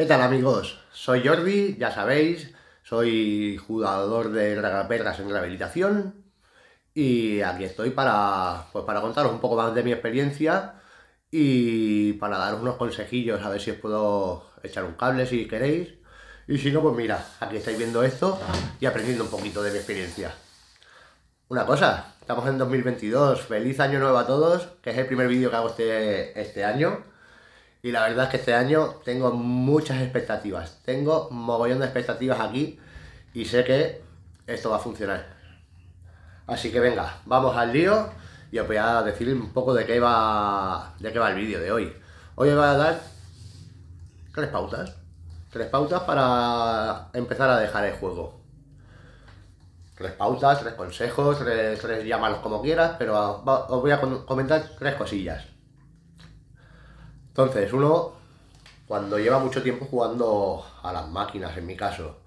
¿Qué tal amigos? Soy Jordi, ya sabéis, soy jugador de Ragaperras en rehabilitación y aquí estoy para, pues contaros un poco más de mi experiencia y para daros unos consejillos, a ver si os puedo echar un cable si queréis y si no, pues mira, aquí estáis viendo esto y aprendiendo un poquito de mi experiencia. Una cosa, estamos en 2022, feliz año nuevo a todos, que es el primer vídeo que hago este, este año y la verdad es que este año tengo muchas expectativas. Tengo mogollón de expectativas aquí y sé que esto va a funcionar. Así que venga, vamos al lío y os voy a decir un poco de qué va, de qué va el vídeo de hoy. Hoy os voy a dar tres pautas. Tres pautas para empezar a dejar el juego. Tres pautas, tres consejos, tres, tres como quieras, pero os voy a comentar tres cosillas. Entonces, uno, cuando lleva mucho tiempo jugando a las máquinas, en mi caso,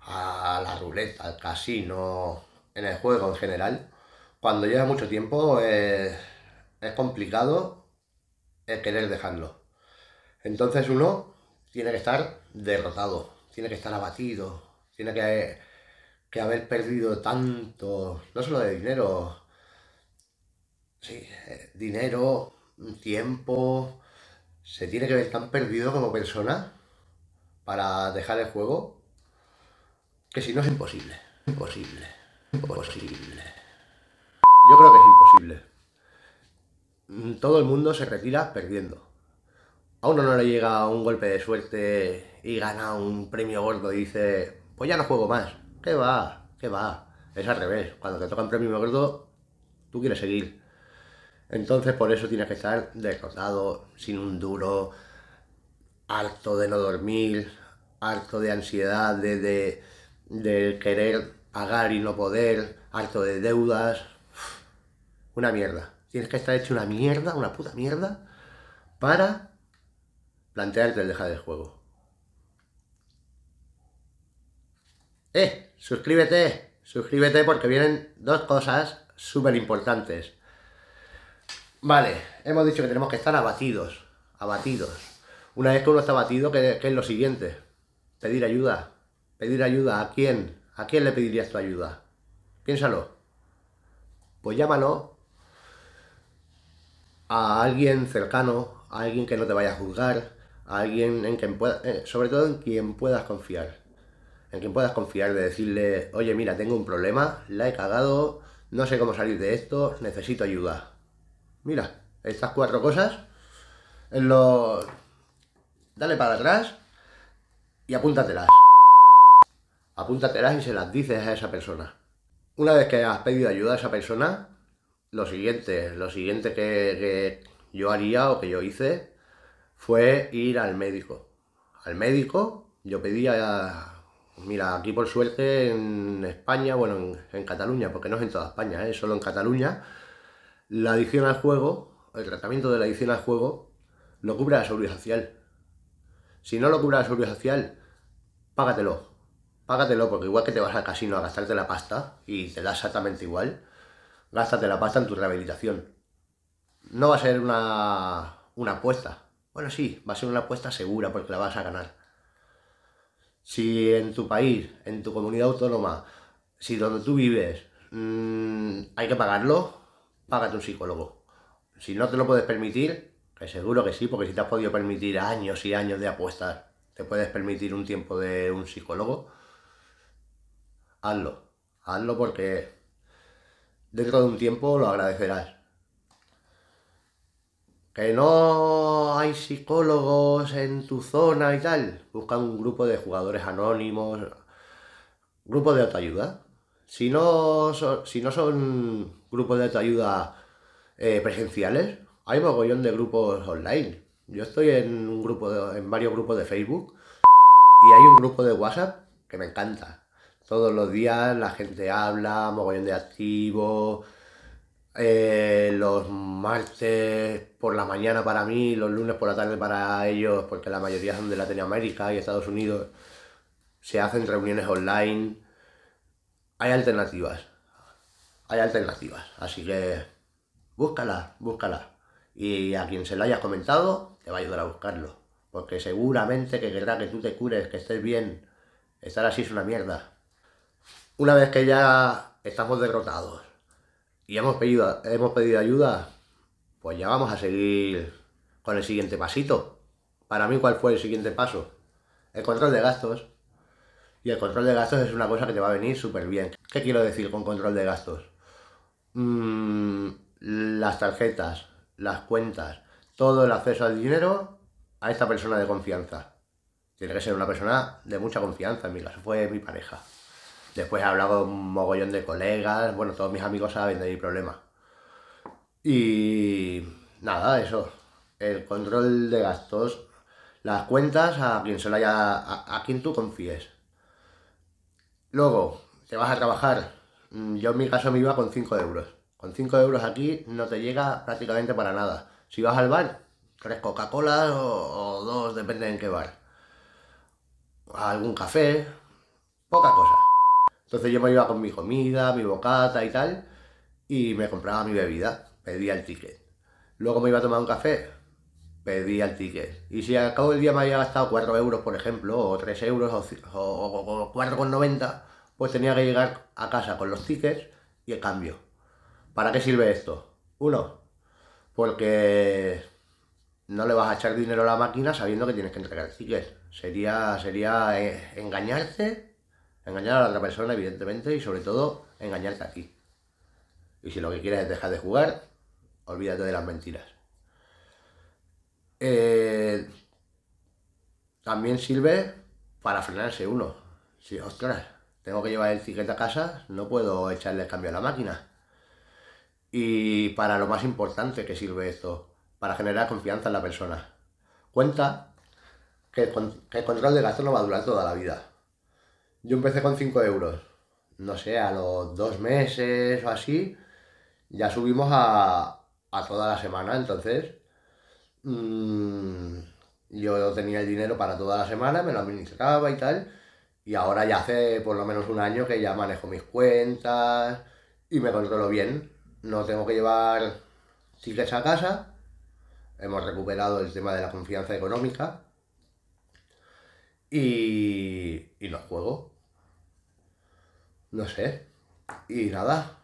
a la ruleta, al casino, en el juego en general, cuando lleva mucho tiempo eh, es complicado el eh, querer dejarlo. Entonces uno tiene que estar derrotado, tiene que estar abatido, tiene que, que haber perdido tanto, no solo de dinero, sí, eh, dinero, tiempo, se tiene que ver tan perdido como persona para dejar el juego que si no es imposible. Imposible. Imposible. Yo creo que es imposible. Mm, todo el mundo se retira perdiendo. A uno no le llega un golpe de suerte y gana un premio gordo y dice, pues ya no juego más. ¿Qué va? ¿Qué va? Es al revés. Cuando te toca un premio gordo, tú quieres seguir. Entonces por eso tienes que estar derrotado, sin un duro, harto de no dormir, harto de ansiedad, de, querer pagar y no poder, harto de deudas. Una mierda. Tienes que estar hecho una mierda, una puta mierda, para plantearte el deja de juego. ¡Eh! Suscríbete, suscríbete porque vienen dos cosas súper importantes. Vale, hemos dicho que tenemos que estar abatidos. Abatidos. Una vez que uno está abatido, ¿qué, es lo siguiente? Pedir ayuda. Pedir ayuda. ¿A quién? ¿A quién le pedirías tu ayuda? Piénsalo. Pues llámalo a alguien cercano, a alguien que no te vaya a juzgar, a alguien en quien pueda, eh, sobre todo en quien puedas confiar. En quien puedas confiar de decirle, oye, mira, tengo un problema, la he cagado, no sé cómo salir de esto, necesito ayuda. Mira, estas cuatro cosas. Dale para atrás y apúntatelas. Apúntatelas y se las dices a esa persona. Una vez que has pedido ayuda a esa persona, lo siguiente, lo siguiente que, yo haría o que yo hice fue ir al médico. Al médico yo pedía Mira, aquí por suerte en España, bueno, en, Cataluña, porque no es en toda España, ¿eh? es solo en Cataluña, la adicción al juego, el tratamiento de la adicción al juego, lo cubre la seguridad social. Si no lo cubre la seguridad social, págatelo. Págatelo, porque igual que te vas al casino a gastarte la pasta, y te da exactamente igual, gástate la pasta en tu rehabilitación. No va a ser una, apuesta. Bueno, sí, va a ser una apuesta segura porque la vas a ganar. Si en tu país, en tu comunidad autónoma, si donde tú vives, mm, hay que pagarlo, págate un psicólogo. Si no te lo puedes permitir, que seguro que sí, porque si te has podido permitir años y años de apuestas, te puedes permitir un tiempo de un psicólogo, hazlo. Hazlo porque dentro de un tiempo lo agradecerás. Que no hay psicólogos en tu zona y tal. Busca un grupo de jugadores anónimos, grupo de autoayuda si no son, grupos de ayuda eh, presenciales, hay mogollón de grupos online. Yo estoy en un grupo en varios grupos de Facebook y hay un grupo de WhatsApp que me encanta. Todos los días la gente habla, mogollón de activos. Eh, los martes por la mañana para mí, los lunes por la tarde para ellos, porque la mayoría son de Latinoamérica y Estados Unidos. Se hacen reuniones online hay alternativas. Hay alternativas. Así que búscala, búscala. Y a quien se lo hayas comentado, te va a ayudar a buscarlo. Porque seguramente que querrá que tú te cures, que estés bien. Estar así es una mierda. Una vez que ya estamos derrotados y hemos pedido, hemos pedido ayuda, pues ya vamos a seguir con el siguiente pasito. Para mí, ¿cuál fue el siguiente paso? El control de gastos. Y el control de gastos es una cosa que te va a venir súper bien. ¿Qué quiero decir con control de gastos? Mm, las tarjetas, las cuentas, todo el acceso al dinero a esta persona de confianza. Tiene que ser una persona de mucha confianza, en mi caso fue mi pareja. Después he hablado con un mogollón de colegas, bueno, todos mis amigos saben de mi problema. Y nada, eso. El control de gastos, las cuentas a quien se haya, a quien tú confíes. Luego, te vas a trabajar. Mm, yo en mi caso me iba con 5 euros. Con 5 euros aquí no te llega prácticamente para nada. Si vas al bar, tres Coca-Cola o, o, dos, depende en qué bar. Algún café, poca cosa. Entonces yo me iba con mi comida, mi bocata y tal, y me compraba mi bebida, pedía el ticket. Luego me iba a tomar un café, pedía el ticket. Y si al cabo del día me había gastado 4 euros, por ejemplo, o 3 euros, o, 4,90, pues tenía que llegar a casa con los tickets y el cambio. ¿Para qué sirve esto? Uno, porque no le vas a echar dinero a la máquina sabiendo que tienes que entregar tickets. Sería, sería eh, engañarte, engañar a la otra persona, evidentemente, y sobre todo engañarte a ti. Y si lo que quieres es dejar de jugar, olvídate de las mentiras. Eh, también sirve para frenarse uno. Si, ostras, tengo que llevar el ticket a casa, no puedo echarle el cambio a la máquina. Y para lo más importante que sirve esto, para generar confianza en la persona. Cuenta que el, control de gasto no va a durar toda la vida. Yo empecé con 5 euros. No sé, a los dos meses o así, ya subimos a toda la semana. Entonces, Mm, yo tenía el dinero para toda la semana, me lo administraba y tal. Y ahora ya hace por lo menos un año que ya manejo mis cuentas y me controlo bien. No tengo que llevar tickets a casa. Hemos recuperado el tema de la confianza económica. Y, y no juego. No sé. Y nada.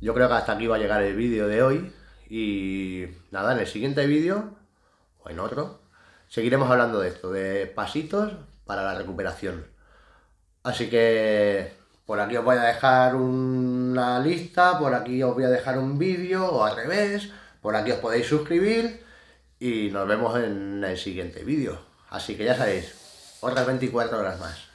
Yo creo que hasta aquí va a llegar el vídeo de hoy. Y nada, en el siguiente vídeo, o en otro, seguiremos hablando de esto, de pasitos para la recuperación. Así que por aquí os voy a dejar una lista, por aquí os voy a dejar un vídeo, o al revés, por aquí os podéis suscribir y nos vemos en el siguiente vídeo. Así que ya sabéis, otras 24 horas más.